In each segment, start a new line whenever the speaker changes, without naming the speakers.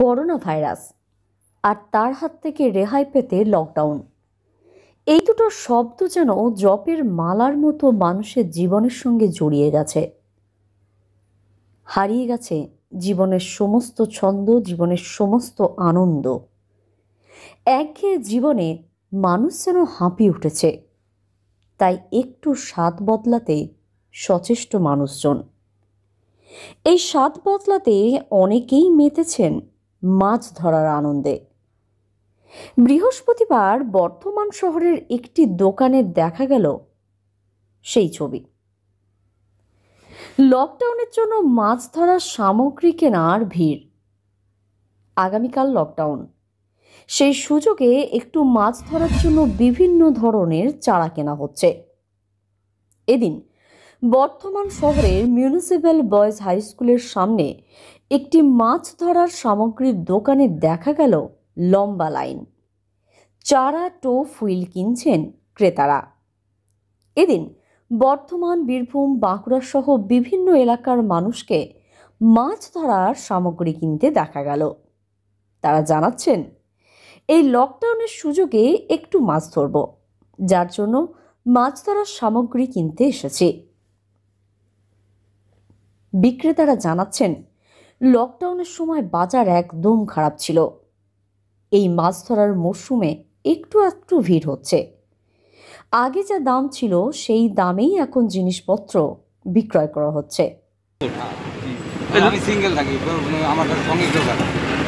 Corona virus আর তার হাত থেকে রেহাই পেতে লকডাউন এই দুটো শব্দ যেন জপের মালার মতো মানুষের জীবনের সঙ্গে জড়িয়ে গেছে হারিয়ে গেছে জীবনের সমস্ত ছন্দ জীবনের সমস্ত আনন্দ একঘেয়ে জীবনে মানুষ যেন হাঁপিয়ে উঠেছে তাই একটু স্বাদ বদলাতে সচেষ্ট মানুষজন এই স্বাদ বদলাতে অনেকেই মেতেছেন মাছ ধরার আনন্দে বৃহস্পতিবার বর্ধমান শহরের একটি দোকানে দেখা গেল সেই ছবি লকডাউনের জন্য মাছ ধরার সামগ্রী কেনার ভিড় আগামীকাল লকডাউন সেই সুযোগে একটু মাছ ধরার জন্য বিভিন্ন ধরনের চারা কেনা হচ্ছে এদিন বর্ধমান শহরের মিউনিসিপ্যাল বয়েজ হাই স্কুলের সামনে একটি মাছ ধরার সামগ্রীর দোকানে দেখা গেল লম্বা লাইন চারা টো ফুইল কিনছেন ক্রেতারা এদিন বর্ধমান বীরভূম বাঁকুড়া সহ বিভিন্ন এলাকার মানুষকে মাছ ধরার সামগ্রী কিনতে দেখা গেল তারা জানাচ্ছেন এই লকডাউনের সুযোগে একটু মাছ ধরব যার জন্য মাছ ধরার সামগ্রী কিনতে এসেছি বিক্রেতারা জানাচ্ছেন লকডাউনের সময় বাজার একদম খারাপ ছিল এই মাছ ধরার মরশুমে একটু একটু ভিড় হচ্ছে আগে যা দাম ছিল সেই দামেই এখন জিনিসপত্র বিক্রয় করা হচ্ছে মানে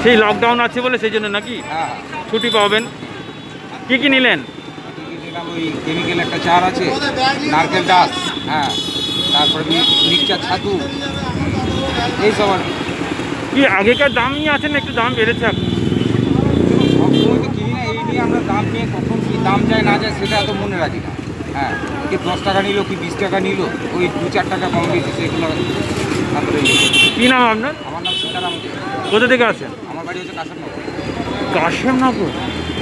সেই লকডাউন আছে বলে সেই জন্য নাকি হ্যাঁ। ছুটি পাবেন কি কি নিলেন নারকেল ডাস হ্যাঁ তারপরে মিক্সচার ছাতু এইসব আর কি কি আগেকার দাম আছে না একটু দাম বেড়েছে আপনি না এই নিয়ে দাম নিয়ে কখন দাম না যায় সেটা এত মনে রাখি না হ্যাঁ কি দশ টাকা কি বিশ টাকা ওই দু চার টাকা কম সেগুলো আপনার আমার নাম কোথা থেকে আমার বাড়ি হচ্ছে কাশেমনগর